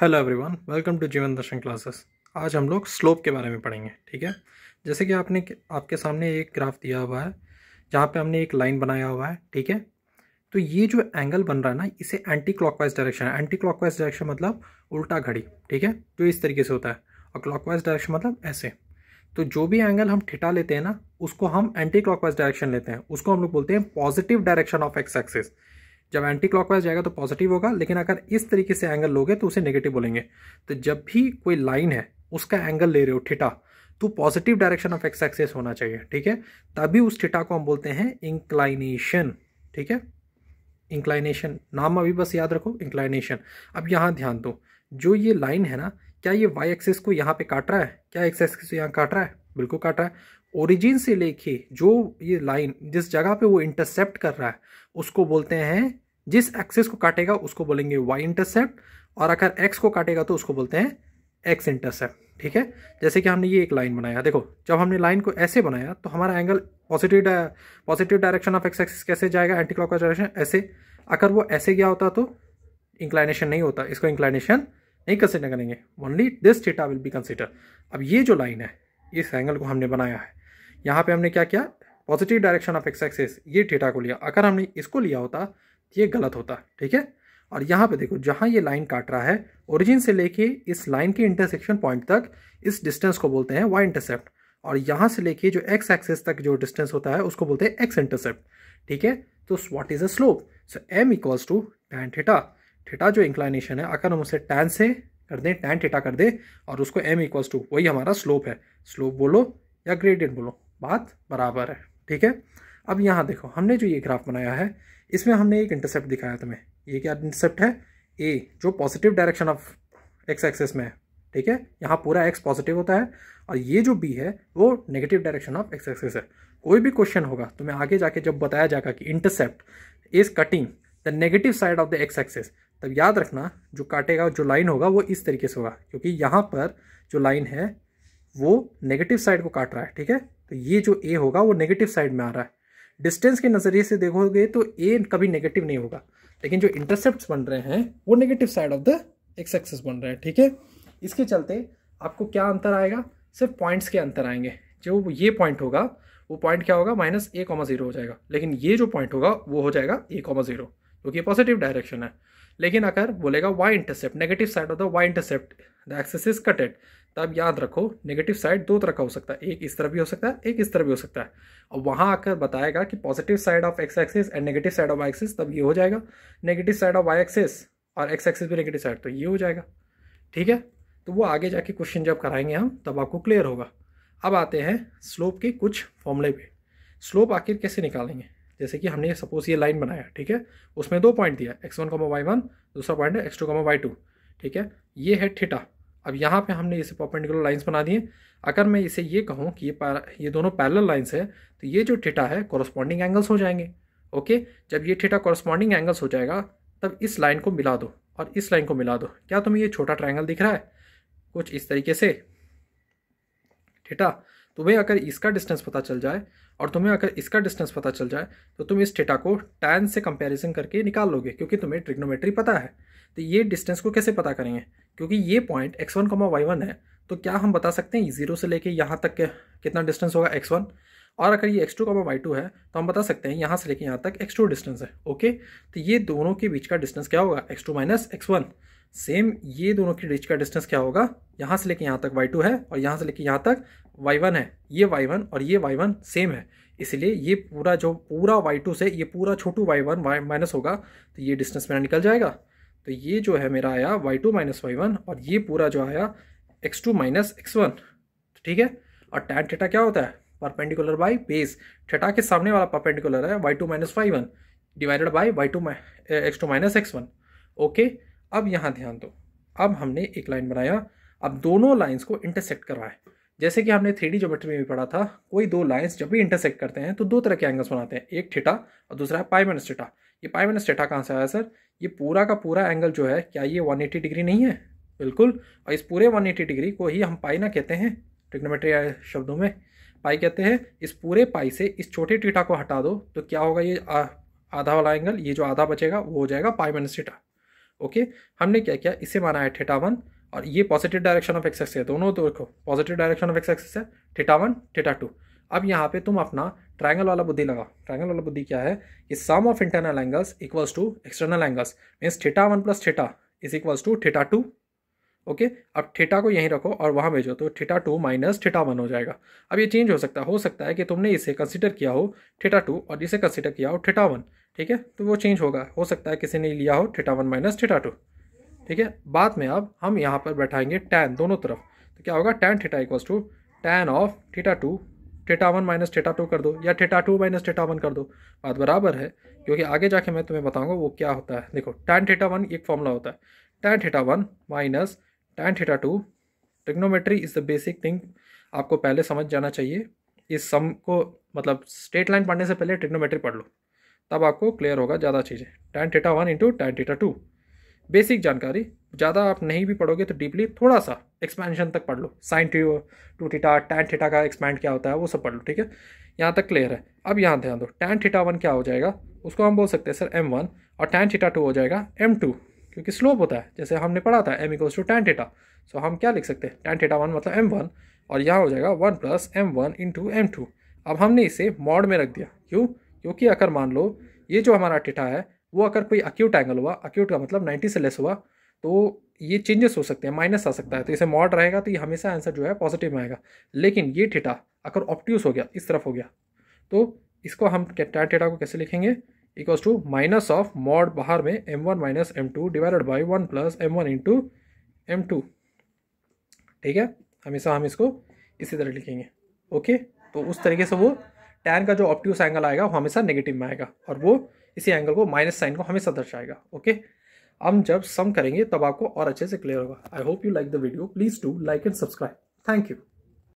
hello everyone welcome to जीवन दर्शन classes आज हम लोग स्लोप के बारे में पढ़ेंगे ठीक है जैसे कि आपने आपके सामने एक ग्राफ दिया हुआ है जहाँ पे हमने एक लाइन बनाया हुआ है ठीक है तो ये जो एंगल बन रहा है ना इसे एंटी क्लॉकवाइज डायरेक्शन है एंटी क्लॉकवाइज डायरेक्शन मतलब उल्टा घड़ी ठीक है जो इस तरीके से होता है और क्लॉकवाइज डायरेक्शन मतलब ऐसे तो जो भी एंगल हम ठिठा लेते हैं ना उसको हम एंटी क्लॉकवाइज डायरेक्शन लेते हैं उसको हम लोग बोलते हैं positive direction of X axis जब एंटी क्लॉकवाइज जाएगा तो पॉजिटिव होगा लेकिन अगर इस तरीके से एंगल लोगे तो उसे नेगेटिव बोलेंगे तो जब भी कोई लाइन है उसका एंगल ले रहे हो ठिटा तो positive direction of X axis होना चाहिए ठीक है तभी उस ठिटा को हम बोलते हैं इंक्लाइनेशन ठीक है इंक्लाइनेशन नाम अभी बस याद रखो इंक्लाइनेशन अब यहाँ ध्यान दो जो ये लाइन है ना क्या ये वाई एक्सेस को यहाँ पे काट रहा है क्या एक्स एक्सेस यहाँ काट रहा है बिल्कुल काट रहा है ओरिजिन से लेके जो ये लाइन जिस जगह पे वो इंटरसेप्ट कर रहा है उसको बोलते हैं जिस एक्सिस को काटेगा उसको बोलेंगे वाई इंटरसेप्ट और अगर एक्स को काटेगा तो उसको बोलते हैं एक्स इंटरसेप्ट ठीक है जैसे कि हमने ये एक लाइन बनाया देखो जब हमने लाइन को ऐसे बनाया तो हमारा angle positive positive direction of X axis कैसे जाएगा एंटी क्लॉक डायरेक्शन ऐसे अगर वो ऐसे गया होता तो इंक्लाइनेशन नहीं होता इसको इंक्लाइनेशन नहीं कंसिडर करेंगे only this theta will be consider अब ये जो लाइन है इस एंगल को हमने बनाया है यहाँ पे हमने क्या किया positive direction of X axis ये थीटा को लिया अगर हमने इसको लिया होता ये गलत होता ठीक है और यहाँ पे देखो जहाँ ये लाइन काट रहा है ओरिजिन से लेके इस लाइन के इंटरसेक्शन पॉइंट तक इस डिस्टेंस को बोलते हैं वाई इंटरसेप्ट और यहाँ से लेके जो एक्स एक्सेस तक जो डिस्टेंस होता है उसको बोलते हैं एक्स इंटरसेप्ट ठीक है तो what is a slope so M equals to tan theta theta जो इंक्लाइनेशन है अगर हम उसे टैन से कर दें टैन थीटा कर दें और उसको एम इक्वल्स टू वही हमारा स्लोप है स्लोप बोलो या ग्रेडियंट बोलो बात बराबर है ठीक है अब यहाँ देखो हमने जो ये ग्राफ बनाया है इसमें हमने एक इंटरसेप्ट दिखाया तुम्हें ये क्या इंटरसेप्ट है ए जो positive direction of X axis में है ठीक है यहाँ पूरा एक्स पॉजिटिव होता है और ये जो बी है वो negative direction of X axis है कोई भी क्वेश्चन होगा तुम्हें आगे जाके जब बताया जाएगा कि intercept is cutting the negative side of the X axis तब याद रखना जो काटेगा जो लाइन होगा वो इस तरीके से होगा क्योंकि यहाँ पर जो लाइन है वो नेगेटिव साइड को काट रहा है ठीक है तो ये जो ए होगा वो नेगेटिव साइड में आ रहा है डिस्टेंस के नज़रिए से देखोगे तो ए कभी नेगेटिव नहीं होगा लेकिन जो इंटरसेप्ट बन रहे हैं वो negative side of the X axis बन रहे हैं ठीक है इसके चलते आपको क्या अंतर आएगा सिर्फ पॉइंट्स के अंतर आएंगे जो ये पॉइंट होगा वो पॉइंट क्या होगा माइनस ए कॉमा जीरो हो जाएगा लेकिन ये जो पॉइंट होगा वो हो जाएगा ए कॉमा जीरो क्योंकि पॉजिटिव डायरेक्शन है लेकिन अगर बोलेगा Y intercept negative side of the Y intercept the axis is cutted तब याद रखो नेगेटिव साइड दो तरह का हो सकता है एक इस तरह भी हो सकता है एक इस तरह भी हो सकता है और वहाँ आकर बताएगा कि positive side of X axis and negative side of Y axis तब ये हो जाएगा negative side of Y axis और एक्स एक्सिस भी नेगेटिव साइड तो ये हो जाएगा ठीक है तो वो आगे जाके क्वेश्चन जब कराएंगे हम तब आपको क्लियर होगा अब आते हैं स्लोप के कुछ फॉर्मूले पे स्लोप आखिर कैसे निकालेंगे जैसे कि हमने सपोज ये लाइन बनाया ठीक है उसमें दो पॉइंट दिया X one comma Y one दूसरा पॉइंट है X two comma Y two ठीक है ये है ठिटा अब यहाँ पे हमने इसे परपेंडिकुलर लाइंस बना दिए अगर मैं इसे ये कहूँ कि ये ये दोनों पैरल लाइंस है तो ये जो ठेटा है कॉरस्पॉन्डिंग एंगल्स हो जाएंगे ओके जब ये ठेटा कॉरस्पॉन्डिंग एंगल्स हो जाएगा तब इस लाइन को मिला दो और इस लाइन को मिला दो क्या तुम्हें ये छोटा ट्राइंगल दिख रहा है कुछ इस तरीके से ठेटा तुम्हें अगर इसका डिस्टेंस पता चल जाए और तुम्हें अगर इसका डिस्टेंस पता चल जाए तो तुम इस ठेटा को टैन से कंपेरिजन करके निकाल लोगे क्योंकि तुम्हें ट्रिग्नोमेट्री पता है तो ये डिस्टेंस को कैसे पता करेंगे क्योंकि ये point X one comma Y one है तो क्या हम बता सकते हैं जीरो से लेके यहाँ तक के कितना डिस्टेंस होगा एक्स वन और अगर ये X two comma Y two है तो हम बता सकते हैं यहाँ से लेके यहाँ तक एक्स टू डिस्टेंस है ओके तो ये दोनों के बीच का डिस्टेंस क्या होगा X two minus X one same ये दोनों के बीच का डिस्टेंस क्या होगा यहाँ से लेके यहाँ तक वाई टू है और यहाँ से लेके यहाँ तक वाई वन है ये वाई वन और ये वाई वन सेम है इसलिए ये पूरा जो पूरा वाई टू से ये पूरा छोटू वाई वन माइनस होगा तो ये डिस्टेंस मेरा निकल जाएगा तो ये जो है मेरा आया Y two minus Y one और ये पूरा जो आया X two minus X one ठीक है और टैन थीटा क्या होता है परपेंडिकुलर बाई बेस थीटा के सामने वाला परपेंडिकुलर है Y two minus Y one divided by Y two X two minus X one okay अब यहाँ ध्यान दो अब हमने एक लाइन बनाया अब दोनों लाइन्स को इंटरसेक्ट करवाए जैसे कि हमने थ्री ज्योमेट्री में भी पढ़ा था कोई दो लाइन्स जब भी इंटरसेक्ट करते हैं तो दो तरह के एंगल्स बनाते हैं एक ठेटा और दूसरा है पाई माइनस ठेटा ये पाई माइनस ठेटा कहाँ से आया सर ये पूरा का पूरा एंगल जो है क्या ये 180 डिग्री नहीं है बिल्कुल और इस पूरे 180 डिग्री को ही हम पाई ना कहते हैं ट्रिग्नोमेट्री शब्दों में पाई कहते हैं इस पूरे पाई से इस छोटे टीटा को हटा दो तो क्या होगा ये आधा वाला एंगल ये जो आधा बचेगा वो हो जाएगा पाई माइनस टीटा ओके हमने क्या किया इसे माना है ठेटा वन और ये पॉजिटिव डायरेक्शन ऑफ एक्सेस है दोनों तो देखो पॉजिटिव डायरेक्शन ऑफ एक्सेस है थीटा वन थीटा टू अब यहाँ पे तुम अपना ट्राइंगल वाला बुद्धि लगाओ ट्राइंगल वाला बुद्धि क्या है कि sum of internal angles equals to external angles means theta one plus theta is equals to theta two okay अब थीटा को यहीं रखो और वहाँ भेजो तो theta two minus theta one हो जाएगा अब ये चेंज हो सकता है हो सकता है कि तुमने इसे कंसिडर किया हो थीटा टू और इसे कंसिडर किया हो थीटा वन ठीक है तो वो चेंज होगा हो सकता है किसी ने लिया हो theta one minus theta two ठीक है बाद में अब हम यहाँ पर बैठाएंगे टैन दोनों तरफ तो क्या होगा tan theta equals to tan of theta two theta one minus theta two कर दो या theta two minus theta one कर दो बात बराबर है क्योंकि आगे जाके मैं तुम्हें बताऊंगा वो क्या होता है देखो टैन थीटा वन एक फॉर्मूला होता है tan theta one minus tan theta two trigonometry is the basic thing आपको पहले समझ जाना चाहिए इस सम को मतलब स्ट्रेट लाइन पढ़ने से पहले टिग्नोमेट्री पढ़ लो तब आपको क्लियर होगा ज़्यादा चीज़ें tan theta one into tan theta two basic जानकारी ज़्यादा आप नहीं भी पढ़ोगे तो डीपली थोड़ा सा एक्सपेंशन तक पढ़ लो sine two two theta tan theta का एक्सपेंड क्या होता है वो सब पढ़ लो ठीक है यहाँ तक क्लियर है अब यहाँ ध्यान दो टैन थीटा वन क्या हो जाएगा उसको हम बोल सकते हैं सर एम वन और टैन थीटा टू हो जाएगा एम टू क्योंकि स्लोप होता है जैसे हमने पढ़ा था M equals to tan theta so हम क्या लिख सकते हैं टैन थीटा वन मतलब एम वन और यहाँ हो जाएगा one plus M one into M two अब हमने इसे मॉड में रख दिया क्यों क्योंकि अगर मान लो ये जो हमारा टीटा है वो अगर कोई अक्यूट एंगल हुआ अक्यूट का मतलब 90 से लेस हुआ तो ये चेंजेस हो सकते हैं माइनस आ सकता है तो इसे मॉड रहेगा तो ये हमेशा आंसर जो है पॉजिटिव में आएगा लेकिन ये ठेटा अगर ऑप्ट्यूस हो गया इस तरफ हो गया तो इसको हम टैन ठेटा को कैसे लिखेंगे equals to minus of mod बाहर में M one minus M two divided by one plus M one into M two ठीक है हमेशा हम इसको इसी तरह लिखेंगे ओके तो उस तरीके से वो टैन का जो ऑप्ट्यूस एंगल आएगा वो हमेशा नेगेटिव में आएगा और वो इसी एंगल को माइनस साइन को हमेशा दर्शाएगा ओके हम जब सम करेंगे तब आपको और अच्छे से क्लियर होगा I hope you like the video please do like and subscribe thank you